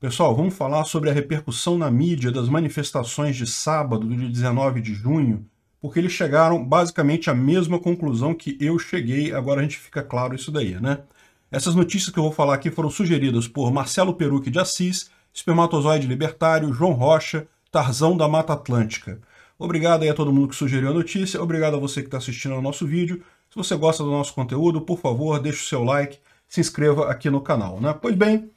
Pessoal, vamos falar sobre a repercussão na mídia das manifestações de sábado, do dia 19 de junho, porque eles chegaram basicamente à mesma conclusão que eu cheguei, agora a gente fica claro isso daí, né? Essas notícias que eu vou falar aqui foram sugeridas por Marcelo Peruque de Assis, Espermatozoide Libertário, João Rocha, Tarzão da Mata Atlântica. Obrigado aí a todo mundo que sugeriu a notícia, obrigado a você que está assistindo ao nosso vídeo. Se você gosta do nosso conteúdo, por favor, deixe o seu like, se inscreva aqui no canal, né? Pois bem,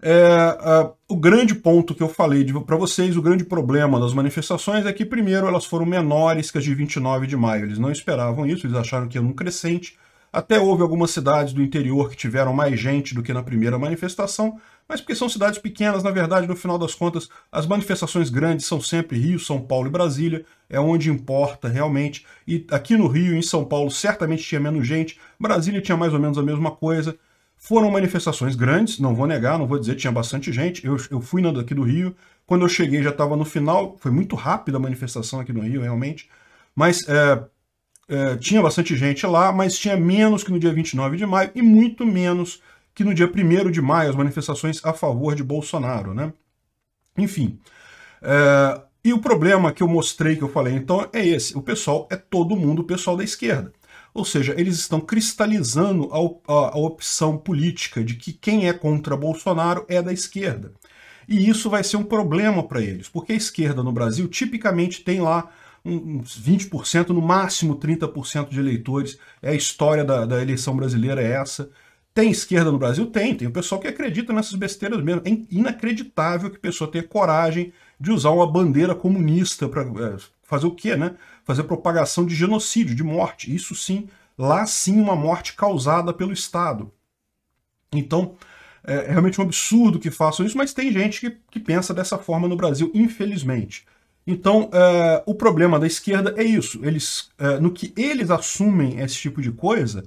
é, uh, o grande ponto que eu falei para vocês, o grande problema das manifestações é que, primeiro, elas foram menores que as de 29 de maio. Eles não esperavam isso, eles acharam que ia num crescente. Até houve algumas cidades do interior que tiveram mais gente do que na primeira manifestação, mas porque são cidades pequenas, na verdade, no final das contas, as manifestações grandes são sempre Rio, São Paulo e Brasília, é onde importa realmente. E aqui no Rio, em São Paulo, certamente tinha menos gente, Brasília tinha mais ou menos a mesma coisa, foram manifestações grandes, não vou negar, não vou dizer, tinha bastante gente. Eu, eu fui na daqui do Rio, quando eu cheguei já estava no final, foi muito rápida a manifestação aqui no Rio, realmente. Mas é, é, tinha bastante gente lá, mas tinha menos que no dia 29 de maio e muito menos que no dia 1 de maio, as manifestações a favor de Bolsonaro, né? Enfim. É, e o problema que eu mostrei, que eu falei, então, é esse. O pessoal é todo mundo o pessoal da esquerda. Ou seja, eles estão cristalizando a, a, a opção política de que quem é contra Bolsonaro é da esquerda. E isso vai ser um problema para eles, porque a esquerda no Brasil tipicamente tem lá uns 20%, no máximo 30% de eleitores. É a história da, da, eleição brasileira é essa. Tem esquerda no Brasil? Tem. Tem o pessoal que acredita nessas besteiras mesmo. É inacreditável que a pessoa tenha coragem de usar uma bandeira comunista para é, fazer o quê, né? Fazer propagação de genocídio, de morte. Isso sim, lá sim uma morte causada pelo Estado. Então, é realmente um absurdo que façam isso, mas tem gente que, que pensa dessa forma no Brasil, infelizmente. Então, é, o problema da esquerda é isso. Eles, é, no que eles assumem esse tipo de coisa,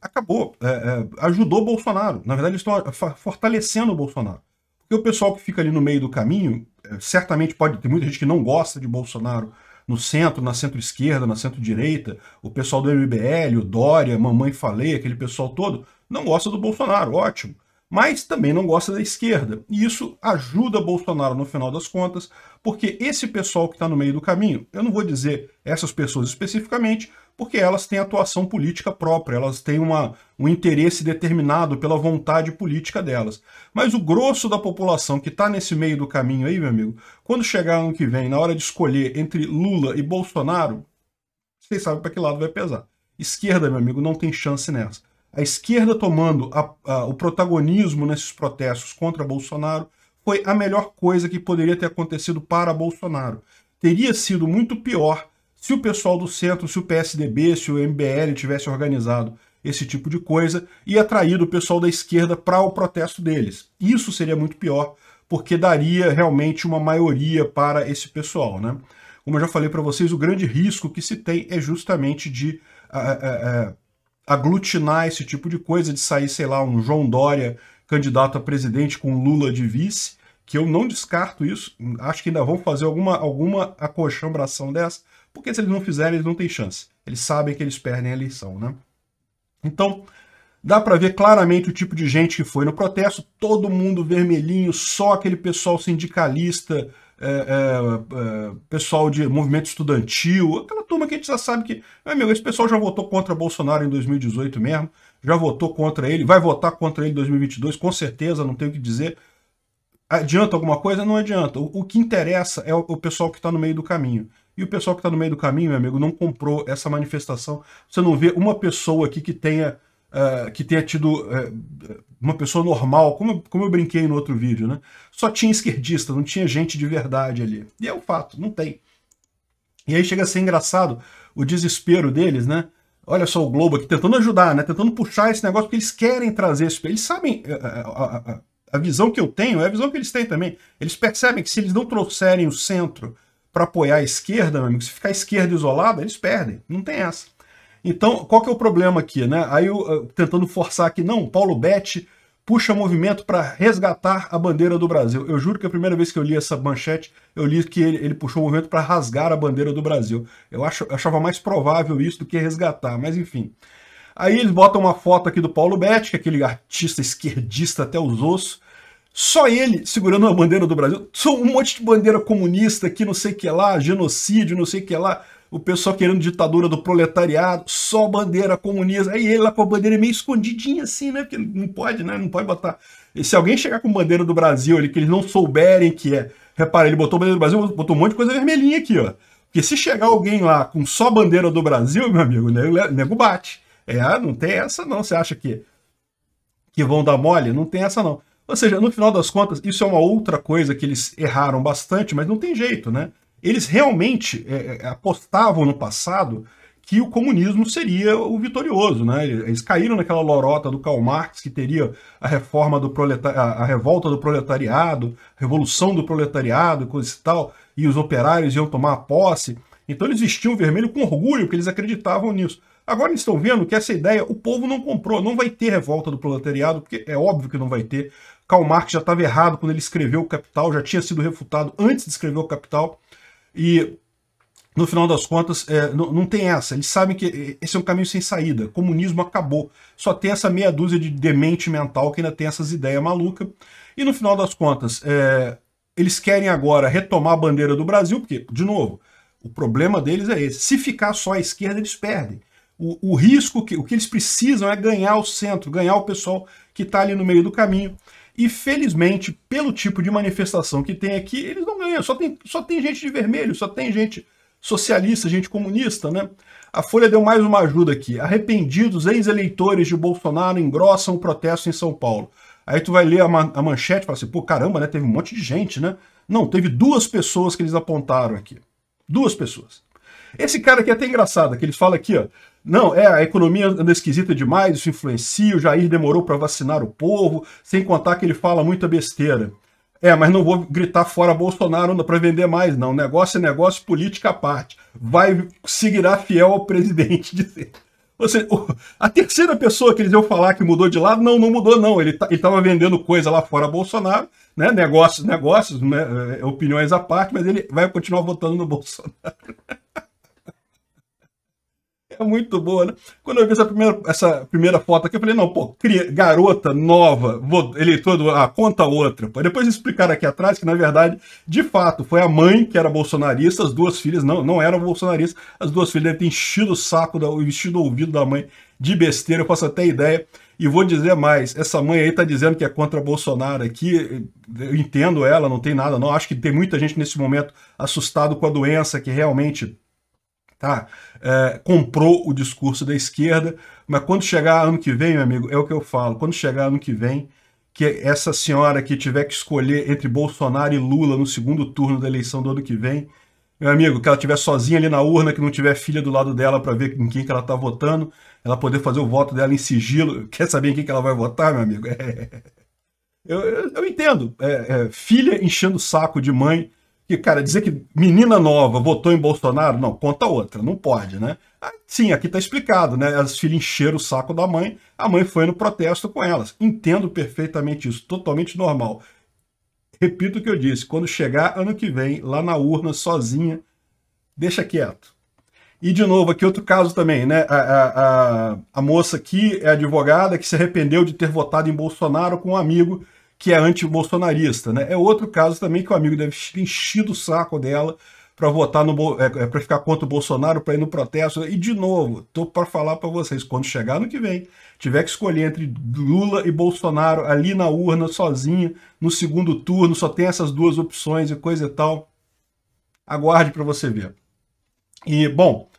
acabou, é, é ajudou o Bolsonaro. Na verdade, eles estão fortalecendo o Bolsonaro. Porque o pessoal que fica ali no meio do caminho, certamente pode ter muita gente que não gosta de Bolsonaro no centro, na centro-esquerda, na centro-direita, o pessoal do MBL, o Dória, Mamãe Falei, aquele pessoal todo, não gosta do Bolsonaro, ótimo. Mas também não gosta da esquerda. E isso ajuda Bolsonaro no final das contas, porque esse pessoal que está no meio do caminho, eu não vou dizer essas pessoas especificamente, porque elas têm atuação política própria, elas têm uma, um interesse determinado pela vontade política delas. Mas o grosso da população que está nesse meio do caminho aí, meu amigo, quando chegar ano que vem, na hora de escolher entre Lula e Bolsonaro, vocês sabem para que lado vai pesar. Esquerda, meu amigo, não tem chance nessa. A esquerda tomando a, a, o protagonismo nesses protestos contra Bolsonaro foi a melhor coisa que poderia ter acontecido para Bolsonaro. Teria sido muito pior se o pessoal do centro, se o PSDB, se o MBL tivesse organizado esse tipo de coisa e atraído o pessoal da esquerda para o protesto deles. Isso seria muito pior, porque daria realmente uma maioria para esse pessoal, né? Como eu já falei para vocês, o grande risco que se tem é justamente de ah, ah, ah, aglutinar esse tipo de coisa, de sair, sei lá, um João Dória candidato a presidente com Lula de vice, que eu não descarto isso, acho que ainda vão fazer alguma, alguma acolchambração dessa, porque se eles não fizerem, eles não têm chance. Eles sabem que eles perdem a eleição, né? Então, dá para ver claramente o tipo de gente que foi no protesto, todo mundo vermelhinho, só aquele pessoal sindicalista, é, é, é, pessoal de movimento estudantil, aquela turma que a gente já sabe que, meu, esse pessoal já votou contra Bolsonaro em 2018 mesmo, já votou contra ele, vai votar contra ele em 2022, com certeza, não tenho o que dizer. Adianta alguma coisa? Não adianta. O, o que interessa é o, o pessoal que está no meio do caminho. E o pessoal que está no meio do caminho, meu amigo, não comprou essa manifestação. Você não vê uma pessoa aqui que tenha, uh, que tenha tido uh, uma pessoa normal, como, como eu brinquei no outro vídeo, né? Só tinha esquerdista, não tinha gente de verdade ali. E é o um fato, não tem. E aí chega a ser engraçado o desespero deles, né? Olha só o Globo aqui tentando ajudar, né? Tentando puxar esse negócio, porque eles querem trazer isso. Eles sabem. Eh, a, a, visão que eu tenho é a visão que eles têm também. Eles percebem que se eles não trouxerem o centro para apoiar a esquerda, meu amigo, se ficar a esquerda isolada, eles perdem. Não tem essa. Então, qual que é o problema aqui, né? Aí eu, tentando forçar aqui, não, Paulo Betti puxa movimento para resgatar a bandeira do Brasil. Eu juro que a primeira vez que eu li essa manchete, eu li que ele, ele puxou o movimento para rasgar a bandeira do Brasil. Eu acho, achava mais provável isso do que resgatar, mas enfim. Aí eles botam uma foto aqui do Paulo Betti, que é aquele artista esquerdista até os ossos, só ele segurando uma bandeira do Brasil. só um monte de bandeira comunista que não sei o que lá, genocídio, não sei o que lá. O pessoal querendo ditadura do proletariado, só bandeira comunista. Aí ele lá com a bandeira meio escondidinha assim, né? Porque não pode, né? Não pode botar. E se alguém chegar com bandeira do Brasil ali, que eles não souberem que é. Repara, ele botou bandeira do Brasil, botou um monte de coisa vermelhinha aqui, ó. Porque se chegar alguém lá com só bandeira do Brasil, meu amigo, né? nego bate. É, não tem essa não. Você acha que, que vão dar mole? Não tem essa não. Ou seja, no final das contas, isso é uma outra coisa que eles erraram bastante, mas não tem jeito, né? Eles realmente é, é, é apostavam no passado que o comunismo seria o vitorioso, né? Eles caíram naquela lorota do Karl Marx que teria a reforma do a revolta do proletariado, a revolução do proletariado, coisa e tal, e os operários iam tomar posse. Então eles vestiam vermelho com orgulho, porque eles acreditavam nisso. Agora estão vendo que essa ideia o povo não comprou, não vai ter revolta do proletariado, porque é óbvio que não vai ter. Karl Marx já estava errado quando ele escreveu o Capital, já tinha sido refutado antes de escrever o Capital. E no final das contas, é, não, não, tem essa. Eles sabem que é, esse é um caminho sem saída. O comunismo acabou. Só tem essa meia dúzia de demente mental que ainda tem essas ideias malucas. E no final das contas, é, eles querem agora retomar a bandeira do Brasil, porque, de novo, o problema deles é esse. Se ficar só à esquerda, eles perdem. O, o risco, que, o que eles precisam é ganhar o centro, ganhar o pessoal que está ali no meio do caminho. E felizmente, pelo tipo de manifestação que tem aqui, eles não ganham. Só tem, só tem gente de vermelho, só tem gente socialista, gente comunista, né? A Folha deu mais uma ajuda aqui. Arrependidos ex-eleitores de Bolsonaro engrossam o protesto em São Paulo. Aí tu vai ler a, man a manchete e fala assim, pô, caramba, né? Teve um monte de gente, né? Não, teve duas pessoas que eles apontaram aqui. Duas pessoas. Esse cara aqui é até engraçado, que eles falam aqui, ó. Não, é, a economia anda esquisita demais, isso influencia, o Jair demorou para vacinar o povo, sem contar que ele fala muita besteira. É, mas não vou gritar fora Bolsonaro para vender mais, não. Negócio é negócio, política à parte. Vai seguir fiel ao presidente de Ou seja, a terceira pessoa que eles iam falar que mudou de lado, não, não mudou, não. Ele tá, estava vendendo coisa lá fora Bolsonaro, né? Negócios, negócios, né? É, opiniões à parte, mas ele vai continuar votando no Bolsonaro. É muito boa, né? Quando eu vi essa primeira, essa primeira foto aqui, eu falei, não, pô, cria, garota nova, vou, eleitor do. Ah, conta outra. Pô. Depois explicaram aqui atrás que, na verdade, de fato, foi a mãe que era bolsonarista, as duas filhas não, não eram bolsonaristas, as duas filhas devem ter enchido o saco, da, enchido o ouvido da mãe de besteira, eu faço até ideia. E vou dizer mais, essa mãe aí tá dizendo que é contra Bolsonaro aqui, eu entendo ela, não tem nada não, acho que tem muita gente nesse momento assustado com a doença, que realmente tá? É, comprou o discurso da esquerda, mas quando chegar ano que vem, meu amigo, é o que eu falo, quando chegar ano que vem, que essa senhora que tiver que escolher entre Bolsonaro e Lula no segundo turno da eleição do ano que vem, meu amigo, que ela estiver sozinha ali na urna, que não tiver filha do lado dela para ver em quem que ela está votando, ela poder fazer o voto dela em sigilo. Quer saber em quem que ela vai votar, meu amigo? É... Eu, eu, eu, entendo. É, é, filha enchendo o saco de mãe que, cara, dizer que menina nova votou em Bolsonaro, não, conta outra, não pode, né? Ah, sim, aqui tá explicado, né? As filhas encheram o saco da mãe, a mãe foi no protesto com elas. Entendo perfeitamente isso, totalmente normal. Repito o que eu disse, quando chegar ano que vem, lá na urna, sozinha, deixa quieto. E, de novo, aqui outro caso também, né? A, a, a, a moça aqui é advogada que se arrependeu de ter votado em Bolsonaro com um amigo que é anti-bolsonarista. Né? É outro caso também que o amigo deve ter enchido o saco dela para votar no é, é para ficar contra o Bolsonaro, para ir no protesto. E de novo, tô para falar para vocês, quando chegar no que vem, tiver que escolher entre Lula e Bolsonaro ali na urna sozinha, no segundo turno, só tem essas duas opções e coisa e tal. Aguarde para você ver. E bom,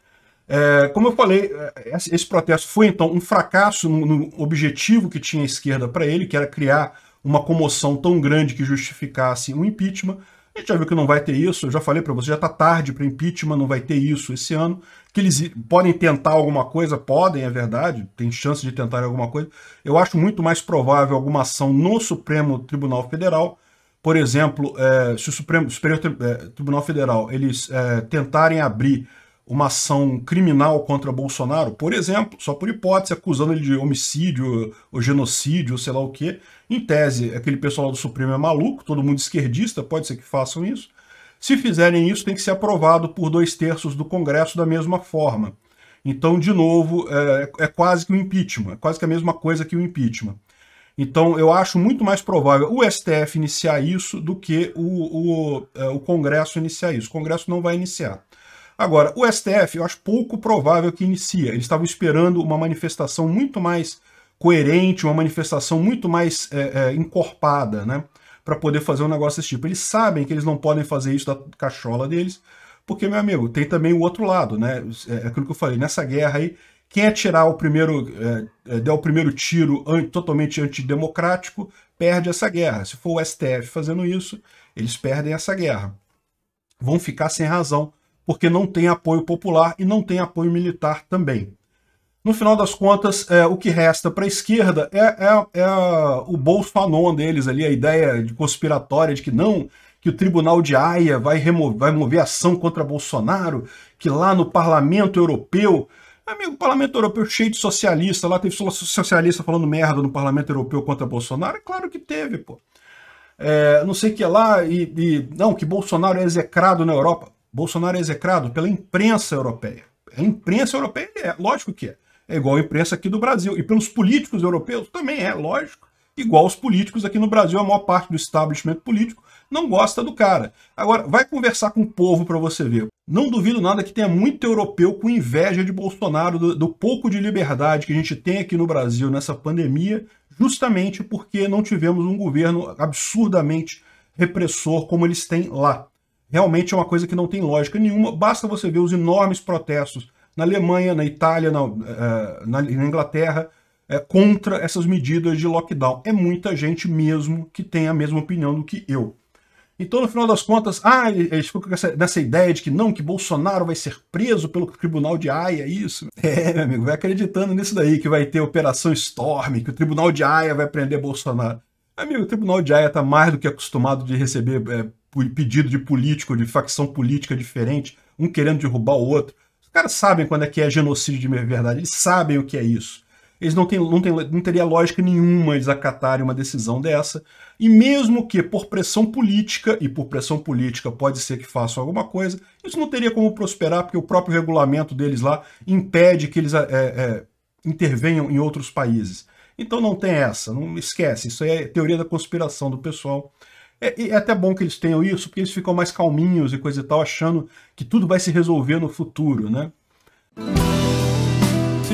é, como eu falei, é, esse protesto foi então um fracasso no, no objetivo que tinha a esquerda para ele, que era criar uma comoção tão grande que justificasse um impeachment. A gente já viu que não vai ter isso, eu já falei para você, já está tarde para impeachment, não vai ter isso esse ano. Que eles podem tentar alguma coisa, podem, é verdade, tem chance de tentar alguma coisa. Eu acho muito mais provável alguma ação no Supremo Tribunal Federal, por exemplo, é, se o Supremo, Superior é, Tribunal Federal eles é, tentarem abrir uma ação criminal contra Bolsonaro, por exemplo, só por hipótese, acusando ele de homicídio ou genocídio, sei lá o quê. Em tese, aquele pessoal do Supremo é maluco, todo mundo esquerdista, pode ser que façam isso. Se fizerem isso, tem que ser aprovado por dois terços do Congresso da mesma forma. Então, de novo, é, é quase que um impeachment, é quase que a mesma coisa que o um impeachment. Então, eu acho muito mais provável o STF iniciar isso do que o, o, é, o Congresso iniciar isso. O Congresso não vai iniciar. Agora, o STF, eu acho pouco provável que inicia. Eles estavam esperando uma manifestação muito mais coerente, uma manifestação muito mais é, é, encorpada, né? Para poder fazer um negócio desse tipo. Eles sabem que eles não podem fazer isso da cachola deles, porque, meu amigo, tem também o outro lado, né? É, é aquilo que eu falei, nessa guerra aí, quem atirar é o primeiro, é, é, der o primeiro tiro an totalmente antidemocrático, perde essa guerra. Se for o STF fazendo isso, eles perdem essa guerra. Vão ficar sem razão porque não tem apoio popular e não tem apoio militar também. No final das contas, é, o que resta para a esquerda é, é, é o bolso fanon deles ali, a ideia de conspiratória de que não, que o Tribunal de Haia vai, remover, vai mover ação contra Bolsonaro, que lá no Parlamento Europeu Amigo, o parlamento europeu cheio de socialista, lá teve socialista falando merda no parlamento europeu contra Bolsonaro, é claro que teve, pô. É, não sei que lá, e, e, não, que Bolsonaro é execrado na Europa. Bolsonaro é execrado pela imprensa europeia. A imprensa europeia é, lógico que é. É igual a imprensa aqui do Brasil. E pelos políticos europeus também é, lógico. Igual os políticos aqui no Brasil, a maior parte do establishment político não gosta do cara. Agora, vai conversar com o povo para você ver. Não duvido nada que tenha muito europeu com inveja de Bolsonaro, do, do pouco de liberdade que a gente tem aqui no Brasil nessa pandemia, justamente porque não tivemos um governo absurdamente repressor como eles têm lá realmente é uma coisa que não tem lógica nenhuma. Basta você ver os enormes protestos na Alemanha, na Itália, na, eh, na, Inglaterra, eh, contra essas medidas de lockdown. É muita gente mesmo que tem a mesma opinião do que eu. Então, no final das contas, ah, eles ficam nessa ideia de que não, que Bolsonaro vai ser preso pelo Tribunal de Haia, é isso. É, meu amigo, vai acreditando nisso daí, que vai ter Operação Storm, que o Tribunal de Haia vai prender Bolsonaro. Amigo, o Tribunal de Haia está mais do que acostumado de receber é, pedido de político, de facção política diferente, um querendo derrubar o outro. Os caras sabem quando é que é genocídio de verdade, eles sabem o que é isso. Eles não, têm, não, tem não teria lógica nenhuma eles acatarem uma decisão dessa. E mesmo que por pressão política, e por pressão política pode ser que façam alguma coisa, isso não teria como prosperar, porque o próprio regulamento deles lá impede que eles é, é, intervenham em outros países. Então não tem essa, não esquece. Isso é teoria da conspiração do pessoal. É, é até bom que eles tenham isso, porque eles ficam mais calminhos e coisa e tal, achando que tudo vai se resolver no futuro, né?